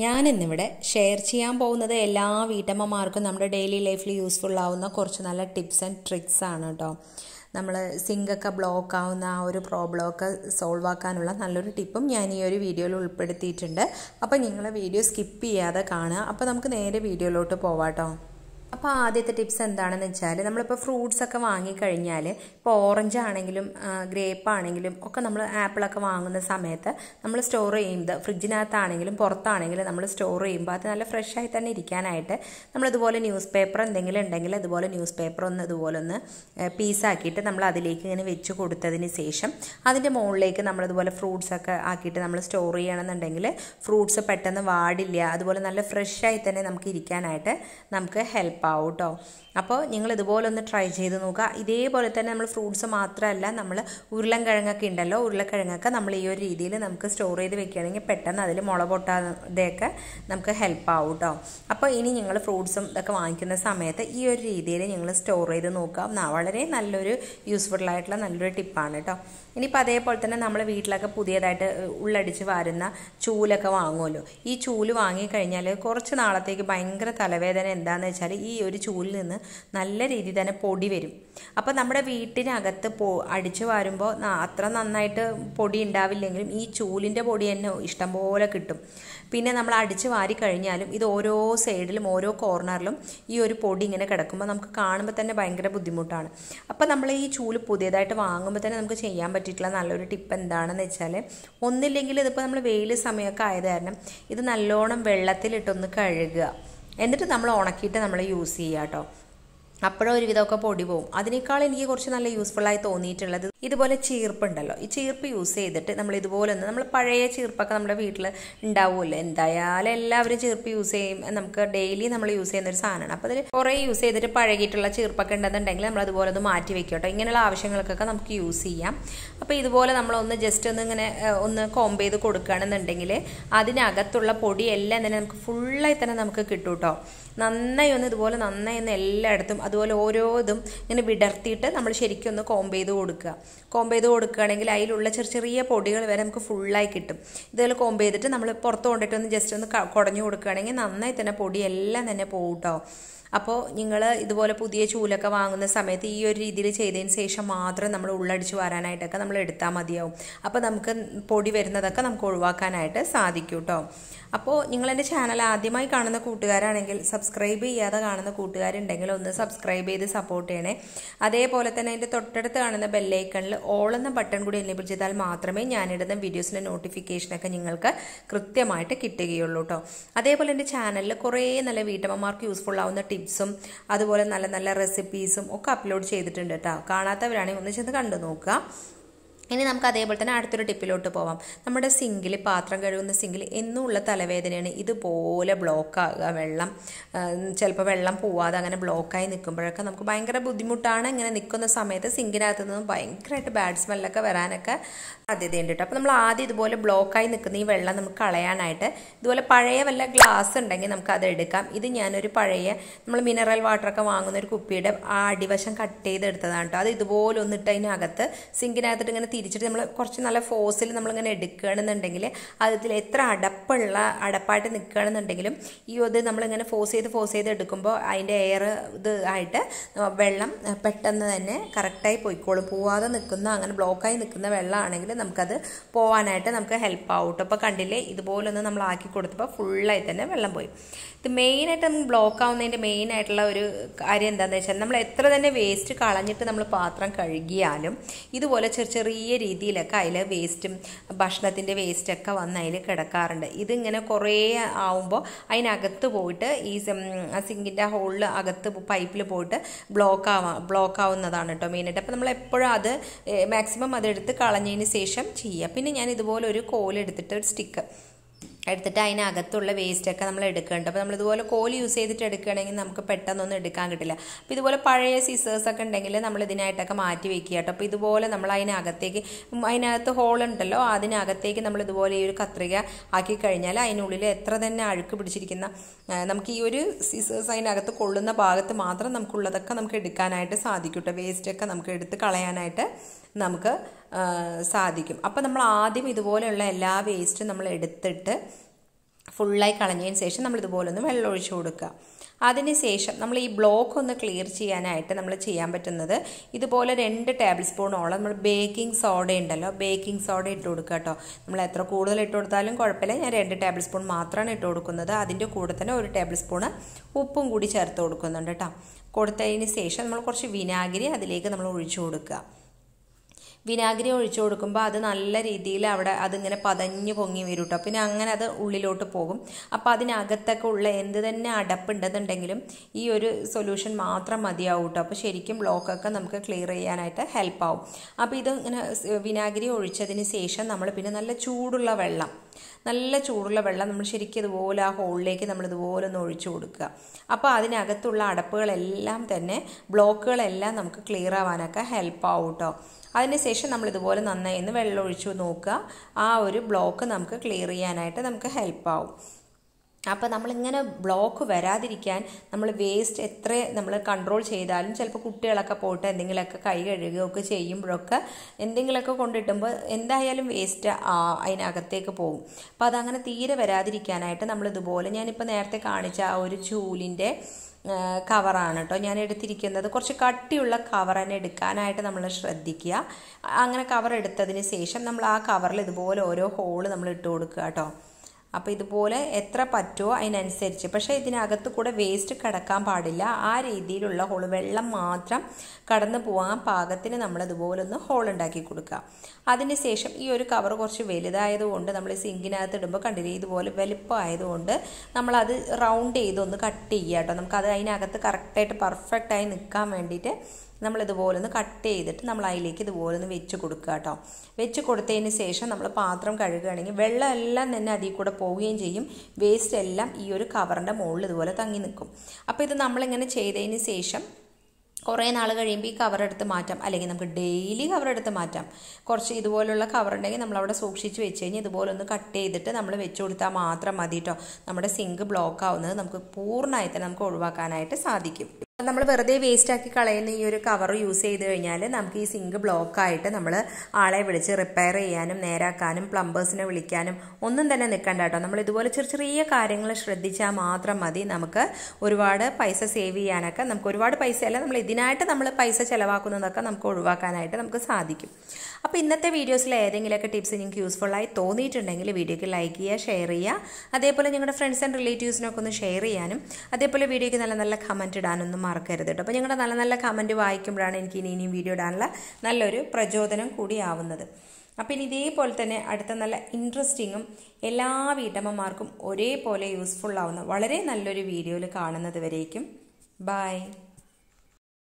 ഞാൻ ഇന്നിവിടെ ഷെയർ ചെയ്യാൻ പോകുന്നത് എല്ലാ വീട്ടമ്മമാർക്കും നമ്മുടെ ഡെയിലി ലൈഫിൽ യൂസ്ഫുൾ ആവുന്ന കുറച്ച് നല്ല ടിപ്സ് ആൻഡ് ട്രിക്സ് ആണ് കേട്ടോ നമ്മൾ സിങ്കൊക്കെ ബ്ലോക്ക് ആവുന്ന ആ ഒരു പ്രോബ്ലമൊക്കെ സോൾവ് ആക്കാനുള്ള നല്ലൊരു ടിപ്പും ഞാൻ ഈ ഒരു വീഡിയോയിൽ ഉൾപ്പെടുത്തിയിട്ടുണ്ട് അപ്പോൾ നിങ്ങൾ വീഡിയോ സ്കിപ്പ് ചെയ്യാതെ കാണുക അപ്പോൾ നമുക്ക് നേരെ വീഡിയോയിലോട്ട് പോവാം കേട്ടോ അപ്പോൾ ആദ്യത്തെ ടിപ്സ് എന്താണെന്ന് വെച്ചാൽ നമ്മളിപ്പോൾ ഫ്രൂട്ട്സ് ഒക്കെ വാങ്ങിക്കഴിഞ്ഞാൽ ഇപ്പോൾ ഓറഞ്ച് ആണെങ്കിലും ഗ്രേപ്പ് ആണെങ്കിലും ഒക്കെ നമ്മൾ ആപ്പിളൊക്കെ വാങ്ങുന്ന സമയത്ത് നമ്മൾ സ്റ്റോർ ചെയ്യുന്നത് ഫ്രിഡ്ജിനകത്താണെങ്കിലും പുറത്താണെങ്കിലും നമ്മൾ സ്റ്റോർ ചെയ്യുമ്പോൾ അത് നല്ല ഫ്രഷായി തന്നെ ഇരിക്കാനായിട്ട് നമ്മളിതുപോലെ ന്യൂസ് പേപ്പർ എന്തെങ്കിലും ഉണ്ടെങ്കിൽ അതുപോലെ ന്യൂസ് പേപ്പർ ഒന്ന് ഇതുപോലെ ഒന്ന് പീസാക്കിയിട്ട് നമ്മൾ അതിലേക്ക് ഇങ്ങനെ വെച്ച് കൊടുത്തതിന് ശേഷം അതിൻ്റെ മുകളിലേക്ക് നമ്മളിതുപോലെ ഫ്രൂട്ട്സ് ഒക്കെ ആക്കിയിട്ട് നമ്മൾ സ്റ്റോർ ചെയ്യണമെന്നുണ്ടെങ്കിൽ ഫ്രൂട്ട്സ് പെട്ടെന്ന് വാടില്ല അതുപോലെ നല്ല ഫ്രഷായി തന്നെ നമുക്ക് ഇരിക്കാനായിട്ട് നമുക്ക് ഹെൽപ്പ് ഉറപ്പാവും കേട്ടോ അപ്പോൾ നിങ്ങൾ ഇതുപോലെ ഒന്ന് ട്രൈ ചെയ്ത് നോക്കുക ഇതേപോലെ തന്നെ നമ്മൾ ഫ്രൂട്ട്സ് മാത്രമല്ല നമ്മൾ ഉരുളൻകിഴങ്ങൊക്കെ ഉണ്ടല്ലോ ഉരുളക്കിഴങ്ങൊക്കെ നമ്മൾ ഈ ഒരു രീതിയിൽ നമുക്ക് സ്റ്റോർ ചെയ്ത് വെക്കുകയാണെങ്കിൽ പെട്ടെന്ന് അതിൽ മുള പൊട്ടാതെയൊക്കെ നമുക്ക് ഹെൽപ്പ് ആവും കേട്ടോ അപ്പോൾ ഇനി നിങ്ങൾ ഫ്രൂട്ട്സും ഇതൊക്കെ വാങ്ങിക്കുന്ന സമയത്ത് ഈ ഒരു രീതിയിൽ നിങ്ങൾ സ്റ്റോർ ചെയ്ത് നോക്കുക വളരെ നല്ലൊരു യൂസ്ഫുൾ ആയിട്ടുള്ള നല്ലൊരു ടിപ്പാണ് കേട്ടോ ഇനിയിപ്പോൾ അതേപോലെ തന്നെ നമ്മൾ വീട്ടിലൊക്കെ പുതിയതായിട്ട് ഉള്ളടിച്ച് വാരുന്ന ചൂലൊക്കെ വാങ്ങുമല്ലോ ഈ ചൂല് വാങ്ങിക്കഴിഞ്ഞാൽ കുറച്ച് നാളത്തേക്ക് ഭയങ്കര തലവേദന എന്താണെന്ന് വെച്ചാൽ ഈ ഒരു ചൂലിൽ നിന്ന് നല്ല രീതിയിൽ തന്നെ പൊടി വരും അപ്പോൾ നമ്മുടെ വീട്ടിനകത്ത് പോ അടിച്ചു വാരുമ്പോൾ അത്ര നന്നായിട്ട് പൊടി ഉണ്ടാവില്ലെങ്കിലും ഈ ചൂലിൻ്റെ പൊടി തന്നെ ഇഷ്ടംപോലെ കിട്ടും പിന്നെ നമ്മൾ അടിച്ച് വാരി കഴിഞ്ഞാലും ഇത് ഓരോ സൈഡിലും ഓരോ കോർണറിലും ഈ ഒരു പൊടി ഇങ്ങനെ കിടക്കുമ്പോൾ നമുക്ക് കാണുമ്പോൾ തന്നെ ഭയങ്കര ബുദ്ധിമുട്ടാണ് അപ്പോൾ നമ്മൾ ഈ ചൂല് പുതിയതായിട്ട് വാങ്ങുമ്പോൾ തന്നെ നമുക്ക് ചെയ്യാൻ പറ്റും പറ്റിയിട്ടുള്ള നല്ലൊരു ടിപ്പ് എന്താണെന്ന് വെച്ചാൽ ഒന്നില്ലെങ്കിൽ ഇതിപ്പോൾ നമ്മൾ വെയിൽ സമയമൊക്കെ ആയത് കാരണം ഇത് നല്ലോണം വെള്ളത്തിലിട്ടൊന്ന് കഴുകുക എന്നിട്ട് നമ്മൾ ഉണക്കിയിട്ട് നമ്മൾ യൂസ് ചെയ്യാം കേട്ടോ ഒരു വിധമൊക്കെ പൊടി പോകും അതിനേക്കാൾ എനിക്ക് കുറച്ച് നല്ല യൂസ്ഫുൾ ആയി തോന്നിയിട്ടുള്ളത് ഇതുപോലെ ചീർപ്പുണ്ടല്ലോ ഈ ചീർപ്പ് യൂസ് ചെയ്തിട്ട് നമ്മൾ ഇതുപോലെ ഒന്ന് നമ്മൾ പഴയ ചീർപ്പൊക്കെ നമ്മുടെ വീട്ടിൽ ഉണ്ടാവുമല്ലോ എന്തായാലും എല്ലാവരും ചീർപ്പ് യൂസ് ചെയ്യും നമുക്ക് ഡെയിലി നമ്മൾ യൂസ് ചെയ്യുന്ന ഒരു സാധനമാണ് അപ്പോൾ അതിൽ കുറേ യൂസ് ചെയ്തിട്ട് പഴകിയിട്ടുള്ള ചീർപ്പൊക്കെ ഉണ്ടെന്നുണ്ടെങ്കിൽ നമ്മൾ അതുപോലെ ഒന്ന് മാറ്റി കേട്ടോ ഇങ്ങനെയുള്ള ആവശ്യങ്ങൾക്കൊക്കെ നമുക്ക് യൂസ് ചെയ്യാം അപ്പോൾ ഇതുപോലെ നമ്മളൊന്ന് ജസ്റ്റ് ഒന്ന് ഇങ്ങനെ ഒന്ന് കോംബ് ചെയ്ത് കൊടുക്കുകയാണെന്നുണ്ടെങ്കിൽ അതിനകത്തുള്ള പൊടിയെല്ലാം തന്നെ നമുക്ക് ഫുള്ളായി തന്നെ നമുക്ക് കിട്ടും കേട്ടോ നന്നായി ഒന്ന് ഇതുപോലെ നന്നായി ഒന്ന് എല്ലായിടത്തും അതുപോലെ ഓരോ ഇതും ഇങ്ങനെ വിടർത്തിയിട്ട് നമ്മൾ ശരിക്കും ഒന്ന് കോംബ് ചെയ്ത് കൊടുക്കുക കോംബ് ചെയ്ത് കൊടുക്കുകയാണെങ്കിൽ അതിലുള്ള ചെറിയ ചെറിയ പൊടികൾ വരെ നമുക്ക് ഫുള്ളായി കിട്ടും ഇതുപോലെ കോംബ് ചെയ്തിട്ട് നമ്മൾ പുറത്ത് കൊണ്ടിട്ട് ഒന്ന് ജസ്റ്റ് ഒന്ന് കുടഞ്ഞു കൊടുക്കുകയാണെങ്കിൽ നന്നായി തന്നെ പൊടിയെല്ലാം തന്നെ പോകട്ടോ അപ്പോൾ നിങ്ങൾ ഇതുപോലെ പുതിയ ചൂലൊക്കെ വാങ്ങുന്ന സമയത്ത് ഈ ഒരു രീതിയിൽ ചെയ്തതിന് ശേഷം മാത്രം നമ്മൾ ഉള്ളടിച്ച് വരാനായിട്ടൊക്കെ നമ്മൾ എടുത്താൽ മതിയാവും അപ്പോൾ നമുക്ക് പൊടി വരുന്നതൊക്കെ നമുക്ക് ഒഴിവാക്കാനായിട്ട് സാധിക്കും കേട്ടോ അപ്പോൾ നിങ്ങളെൻ്റെ ചാനൽ ആദ്യമായി കാണുന്ന കൂട്ടുകാരാണെങ്കിൽ സബ്സ്ക്രൈബ് ചെയ്യാതെ കാണുന്ന കൂട്ടുകാരുണ്ടെങ്കിൽ ഒന്ന് സബ്സ്ക്രൈബ് ചെയ്ത് സപ്പോർട്ട് ചെയ്യണേ അതേപോലെ തന്നെ എൻ്റെ തൊട്ടടുത്ത് കാണുന്ന ബെല്ലൈക്കണിൽ ഓൾ എന്ന ബട്ടൺ കൂടി എനേബിൾ ചെയ്താൽ മാത്രമേ ഞാനിടുന്ന വീഡിയോസിൻ്റെ നോട്ടിഫിക്കേഷനൊക്കെ നിങ്ങൾക്ക് കൃത്യമായിട്ട് കിട്ടുകയുള്ളൂ കേട്ടോ അതേപോലെ എൻ്റെ ചാനലിൽ കുറേ നല്ല വീട്ടമ്മമാർക്ക് യൂസ്ഫുൾ ആവുന്ന ടിപ്സും അതുപോലെ നല്ല നല്ല റെസിപ്പീസും ഒക്കെ അപ്ലോഡ് ചെയ്തിട്ടുണ്ട് കേട്ടോ കാണാത്തവരാണെങ്കിൽ ഒന്ന് ചെന്ന് കണ്ടു നോക്കുക ഇനി നമുക്ക് അതേപോലെ തന്നെ അടുത്തൊരു ടിപ്പിലോട്ട് പോവാം നമ്മുടെ സിങ്കിൽ പാത്രം കഴുകുന്ന സിങ്കിൽ എന്നും ഉള്ള തലവേദനയാണ് ഇതുപോലെ ബ്ലോക്കാകുക വെള്ളം ചിലപ്പോൾ വെള്ളം പോവാതെ അങ്ങനെ ബ്ലോക്കായി നിൽക്കുമ്പോഴൊക്കെ നമുക്ക് ഭയങ്കര ബുദ്ധിമുട്ടാണ് ഇങ്ങനെ നിൽക്കുന്ന സമയത്ത് സിങ്കിനകത്ത് നിന്നും ഭയങ്കരമായിട്ട് ബാഡ് സ്മെല്ലൊക്കെ വരാനൊക്കെ സാധ്യതയുണ്ട് കേട്ടോ അപ്പോൾ നമ്മൾ ആദ്യം ഇതുപോലെ ബ്ലോക്കായി നിൽക്കുന്ന ഈ വെള്ളം നമുക്ക് കളയാനായിട്ട് ഇതുപോലെ പഴയ വല്ല ഗ്ലാസ് ഉണ്ടെങ്കിൽ നമുക്ക് അത് എടുക്കാം ഇത് ഞാനൊരു പഴയ നമ്മൾ മിനറൽ വാട്ടറൊക്കെ വാങ്ങുന്ന ഒരു കുപ്പിയുടെ ആ അടിവശം കട്ട് ചെയ്തെടുത്തതാണ് കേട്ടോ അത് ഇതുപോലെ ഒന്നിട്ട് അതിനകത്ത് സിങ്കിനകത്തിട്ട് ഇങ്ങനെ തിരിച്ചിട്ട് നമ്മൾ കുറച്ച് നല്ല ഫോസിൽ നമ്മളിങ്ങനെ എടുക്കുകയാണെന്നുണ്ടെങ്കിൽ അതിൽ എത്ര അടപ്പുള്ള അടപ്പായിട്ട് നിൽക്കുകയാണെന്നുണ്ടെങ്കിലും ഈ ഇത് നമ്മളിങ്ങനെ ഫോസ് ചെയ്ത് ഫോസ് ചെയ്ത് എടുക്കുമ്പോൾ അതിൻ്റെ എയർ ഇത് ആയിട്ട് വെള്ളം പെട്ടെന്ന് തന്നെ കറക്റ്റായി പോയിക്കോളും പോവാതെ നിൽക്കുന്ന അങ്ങനെ ബ്ലോക്കായി നിൽക്കുന്ന വെള്ളമാണെങ്കിൽ നമുക്കത് പോവാനായിട്ട് നമുക്ക് ഹെൽപ്പ് ആവും കേട്ടോ അപ്പോൾ കണ്ടില്ലേ ഇതുപോലൊന്ന് നമ്മൾ ആക്കി കൊടുത്തപ്പോൾ ഫുള്ളായി തന്നെ വെള്ളം പോയി ഇത് മെയിനായിട്ട് നമുക്ക് ബ്ലോക്ക് ആവുന്നതിൻ്റെ മെയിൻ ആയിട്ടുള്ള ഒരു കാര്യം എന്താണെന്ന് വെച്ചാൽ നമ്മൾ എത്ര തന്നെ വേസ്റ്റ് കളഞ്ഞിട്ട് നമ്മൾ പാത്രം കഴുകിയാലും ഇതുപോലെ ചെറിയ ചെറിയ ചെറിയ രീതിയിലൊക്കെ അതിൽ വേസ്റ്റും ഭക്ഷണത്തിൻ്റെ വേസ്റ്റൊക്കെ വന്ന് അതിൽ കിടക്കാറുണ്ട് ഇതിങ്ങനെ കുറേ ആവുമ്പോൾ അതിനകത്ത് പോയിട്ട് ഈ സിങ്കിൻ്റെ ഹോളിൽ അകത്ത് പൈപ്പിൽ പോയിട്ട് ബ്ലോക്ക് ആവാം ബ്ലോക്ക് ആവുന്നതാണ് കേട്ടോ മെയിനായിട്ട് അപ്പോൾ നമ്മൾ എപ്പോഴും അത് മാക്സിമം അതെടുത്ത് കളഞ്ഞതിന് ശേഷം ചെയ്യുക പിന്നെ ഞാൻ ഇതുപോലെ ഒരു കോലെടുത്തിട്ട് ഒരു സ്റ്റിക്ക് എടുത്തിട്ട് അതിനകത്തുള്ള വേസ്റ്റൊക്കെ നമ്മൾ എടുക്കേണ്ടത് അപ്പോൾ നമ്മളിതുപോലെ കോല് യൂസ് ചെയ്തിട്ട് എടുക്കുകയാണെങ്കിൽ നമുക്ക് പെട്ടെന്നൊന്നും എടുക്കാൻ കിട്ടില്ല അപ്പോൾ ഇതുപോലെ പഴയ സിസേഴ്സൊക്കെ ഉണ്ടെങ്കിൽ നമ്മൾ ഇതിനായിട്ടൊക്കെ മാറ്റി വെക്കുക കേട്ടോ അപ്പോൾ ഇതുപോലെ നമ്മൾ അതിനകത്തേക്ക് അതിനകത്ത് ഉണ്ടല്ലോ അതിനകത്തേക്ക് നമ്മൾ ഇതുപോലെ ഈ ഒരു കത്രിക ആക്കി കഴിഞ്ഞാൽ അതിനുള്ളിൽ എത്ര തന്നെ അഴുക്ക് പിടിച്ചിരിക്കുന്ന നമുക്ക് ഈ ഒരു സിസേഴ്സ് അതിനകത്ത് കൊള്ളുന്ന ഭാഗത്ത് മാത്രം നമുക്കുള്ളതൊക്കെ നമുക്ക് എടുക്കാനായിട്ട് സാധിക്കും കേട്ടോ വേസ്റ്റൊക്കെ നമുക്ക് എടുത്ത് കളയാനായിട്ട് നമുക്ക് സാധിക്കും അപ്പോൾ നമ്മൾ ആദ്യം ഇതുപോലെയുള്ള എല്ലാ വേസ്റ്റും നമ്മൾ എടുത്തിട്ട് ഫുള്ളായി കളഞ്ഞതിന് ശേഷം നമ്മൾ ഇതുപോലെ ഒന്ന് വെള്ളം ഒഴിച്ചു കൊടുക്കുക അതിനുശേഷം നമ്മൾ ഈ ബ്ലോക്ക് ഒന്ന് ക്ലിയർ ചെയ്യാനായിട്ട് നമ്മൾ ചെയ്യാൻ പറ്റുന്നത് ഇതുപോലെ രണ്ട് ടേബിൾ സ്പൂണോളം നമ്മൾ ബേക്കിംഗ് സോഡ ഉണ്ടല്ലോ ബേക്കിംഗ് സോഡ ഇട്ട് കൊടുക്കുക കേട്ടോ നമ്മൾ എത്ര കൂടുതൽ ഇട്ട് കൊടുത്താലും കുഴപ്പമില്ല ഞാൻ രണ്ട് ടേബിൾ സ്പൂൺ മാത്രമാണ് ഇട്ട് കൊടുക്കുന്നത് അതിൻ്റെ കൂടെ തന്നെ ഒരു ടേബിൾ സ്പൂണ് ഉപ്പും കൂടി ചേർത്ത് കൊടുക്കുന്നുണ്ട് കേട്ടോ കൊടുത്തതിന് ശേഷം നമ്മൾ കുറച്ച് വിനാഗിരി അതിലേക്ക് നമ്മൾ ഒഴിച്ചു കൊടുക്കുക വിനാഗിരി ഒഴിച്ചു കൊടുക്കുമ്പോൾ അത് നല്ല രീതിയിൽ അവിടെ അതിങ്ങനെ പതഞ്ഞ് പൊങ്ങി വരും കേട്ടോ പിന്നെ അങ്ങനെ അത് ഉള്ളിലോട്ട് പോകും അപ്പോൾ അതിനകത്തൊക്കെ ഉള്ള എന്ത് തന്നെ അടപ്പുണ്ടെന്നുണ്ടെങ്കിലും ഈ ഒരു സൊല്യൂഷൻ മാത്രം മതിയാവും കേട്ടോ അപ്പോൾ ശരിക്കും ബ്ലോക്കൊക്കെ നമുക്ക് ക്ലിയർ ചെയ്യാനായിട്ട് ഹെൽപ്പാവും അപ്പോൾ ഇത് ഇങ്ങനെ വിനാഗിരി ഒഴിച്ചതിന് ശേഷം നമ്മൾ പിന്നെ നല്ല ചൂടുള്ള വെള്ളം നല്ല ചൂടുള്ള വെള്ളം നമ്മൾ ശരിക്കും ഇതുപോലെ ആ ഹോളിലേക്ക് നമ്മൾ ഇതുപോലെ ഒന്ന് ഒഴിച്ചു കൊടുക്കുക അപ്പോൾ അതിനകത്തുള്ള അടപ്പുകളെല്ലാം തന്നെ ബ്ലോക്കുകളെല്ലാം നമുക്ക് ക്ലിയർ ആവാനൊക്കെ ഹെൽപ്പ് ആവും കേട്ടോ ശേഷം നമ്മൾ ഇതുപോലെ നന്നായി ഒന്ന് വെള്ളം ഒഴിച്ചു നോക്കുക ആ ഒരു ബ്ലോക്ക് നമുക്ക് ക്ലിയർ ചെയ്യാനായിട്ട് നമുക്ക് ഹെൽപ്പ് ആവും അപ്പോൾ നമ്മളിങ്ങനെ ബ്ലോക്ക് വരാതിരിക്കാൻ നമ്മൾ വേസ്റ്റ് എത്ര നമ്മൾ കൺട്രോൾ ചെയ്താലും ചിലപ്പോൾ കുട്ടികളൊക്കെ പോയിട്ട് എന്തെങ്കിലുമൊക്കെ കൈ കഴുകുകയൊക്കെ ചെയ്യുമ്പോഴൊക്കെ എന്തെങ്കിലുമൊക്കെ കൊണ്ടിട്ടുമ്പോൾ എന്തായാലും വേസ്റ്റ് അതിനകത്തേക്ക് പോകും അപ്പോൾ അതങ്ങനെ തീരെ വരാതിരിക്കാനായിട്ട് നമ്മൾ ഇതുപോലെ ഞാനിപ്പോൾ നേരത്തെ കാണിച്ച ആ ഒരു ചൂലിൻ്റെ കവറാണ് കേട്ടോ ഞാൻ എടുത്തിരിക്കുന്നത് കുറച്ച് കട്ടിയുള്ള കവർ തന്നെ എടുക്കാനായിട്ട് നമ്മൾ ശ്രദ്ധിക്കുക അങ്ങനെ കവർ എടുത്തതിന് ശേഷം നമ്മൾ ആ കവറിൽ ഇതുപോലെ ഓരോ ഹോള് നമ്മൾ ഇട്ട് കൊടുക്കുക കേട്ടോ അപ്പോൾ ഇതുപോലെ എത്ര പറ്റുമോ അതിനനുസരിച്ച് പക്ഷേ ഇതിനകത്ത് കൂടെ വേസ്റ്റ് കിടക്കാൻ പാടില്ല ആ രീതിയിലുള്ള ഹോൾ വെള്ളം മാത്രം കടന്നു പോകാൻ പാകത്തിന് നമ്മൾ ഇതുപോലെ ഒന്ന് ഹോൾ ഉണ്ടാക്കി കൊടുക്കുക ശേഷം ഈ ഒരു കവർ കുറച്ച് വലുതായതുകൊണ്ട് നമ്മൾ സിങ്കിനകത്ത് ഇടുമ്പോൾ കണ്ടില്ലേ ഇതുപോലെ വലുപ്പമായതുകൊണ്ട് നമ്മളത് റൗണ്ട് ചെയ്ത് ഒന്ന് കട്ട് ചെയ്യുക കേട്ടോ നമുക്കത് അതിനകത്ത് കറക്റ്റായിട്ട് പെർഫെക്റ്റായി നിൽക്കാൻ വേണ്ടിയിട്ട് നമ്മളിതുപോലെ ഒന്ന് കട്ട് ചെയ്തിട്ട് നമ്മൾ അതിലേക്ക് ഇതുപോലെ ഒന്ന് വെച്ച് കൊടുക്കുക കേട്ടോ വെച്ച് കൊടുത്തതിന് ശേഷം നമ്മൾ പാത്രം കഴുകുകയാണെങ്കിൽ വെള്ളം എല്ലാം തന്നെ അതിൽ കൂടെ പോവുകയും ചെയ്യും വേസ്റ്റ് എല്ലാം ഈ ഒരു കവറിൻ്റെ മുകളിൽ ഇതുപോലെ തങ്ങി നിൽക്കും അപ്പോൾ ഇത് നമ്മളിങ്ങനെ ചെയ്തതിന് ശേഷം കുറേ നാൾ കഴിയുമ്പോൾ ഈ കവറെടുത്ത് മാറ്റാം അല്ലെങ്കിൽ നമുക്ക് ഡെയിലി കവറെടുത്ത് മാറ്റാം കുറച്ച് ഇതുപോലുള്ള കവറുണ്ടെങ്കിൽ നമ്മളവിടെ സൂക്ഷിച്ച് വെച്ച് കഴിഞ്ഞാൽ ഇതുപോലെ ഒന്ന് കട്ട് ചെയ്തിട്ട് നമ്മൾ വെച്ച് കൊടുത്താൽ മാത്രം മതി കേട്ടോ നമ്മുടെ സിങ്ക് ബ്ലോക്ക് ആവുന്നത് നമുക്ക് പൂർണ്ണമായിട്ട് തന്നെ നമുക്ക് ഒഴിവാക്കാനായിട്ട് സാധിക്കും നമ്മൾ വെറുതെ വേസ്റ്റ് ആക്കി കളയുന്ന ഈ ഒരു കവർ യൂസ് ചെയ്ത് കഴിഞ്ഞാൽ നമുക്ക് ഈ സിങ്ക് ബ്ലോക്കായിട്ട് നമ്മൾ ആളെ വിളിച്ച് റിപ്പയർ ചെയ്യാനും നേരാക്കാനും പ്ലംബേഴ്സിനെ വിളിക്കാനും ഒന്നും തന്നെ നിൽക്കണ്ട കേട്ടോ നമ്മൾ ഇതുപോലെ ചെറിയ ചെറിയ കാര്യങ്ങൾ ശ്രദ്ധിച്ചാൽ മാത്രം മതി നമുക്ക് ഒരുപാട് പൈസ സേവ് ചെയ്യാനൊക്കെ നമുക്ക് ഒരുപാട് പൈസ അല്ല നമ്മൾ ഇതിനായിട്ട് നമ്മൾ പൈസ ചിലവാക്കുന്നതൊക്കെ നമുക്ക് ഒഴിവാക്കാനായിട്ട് നമുക്ക് സാധിക്കും അപ്പോൾ ഇന്നത്തെ വീഡിയോസിൽ ഏതെങ്കിലുമൊക്കെ ടിപ്സ് നിങ്ങൾക്ക് യൂസ്ഫുള്ളായി തോന്നിയിട്ടുണ്ടെങ്കിൽ വീഡിയോയ്ക്ക് ലൈക്ക് ചെയ്യുക ഷെയർ ചെയ്യുക അതേപോലെ നിങ്ങളുടെ ഫ്രണ്ട്സ് ആൻഡ് റിലേറ്റീവ്സിനൊക്കെ ഒന്ന് ഷെയർ ചെയ്യാനും അതേപോലെ വീഡിയോയ്ക്ക് നല്ല നല്ല കമൻറ്റ് ഇടാനൊന്നും മറക്കരുത് കേട്ടോ അപ്പോൾ ഞങ്ങളുടെ നല്ല നല്ല കമൻറ്റ് വായിക്കുമ്പോഴാണ് എനിക്ക് ഇനി ഇനിയും വീഡിയോ ഇടാനുള്ള നല്ലൊരു പ്രചോദനം കൂടിയാവുന്നത് അപ്പം ഇനി ഇതേപോലെ തന്നെ അടുത്ത നല്ല ഇൻട്രസ്റ്റിങ്ങും എല്ലാ വീട്ടമ്മമാർക്കും ഒരേപോലെ യൂസ്ഫുൾ ആവുന്ന വളരെ നല്ലൊരു വീഡിയോയിൽ കാണുന്നത് വരേക്കും ബൈ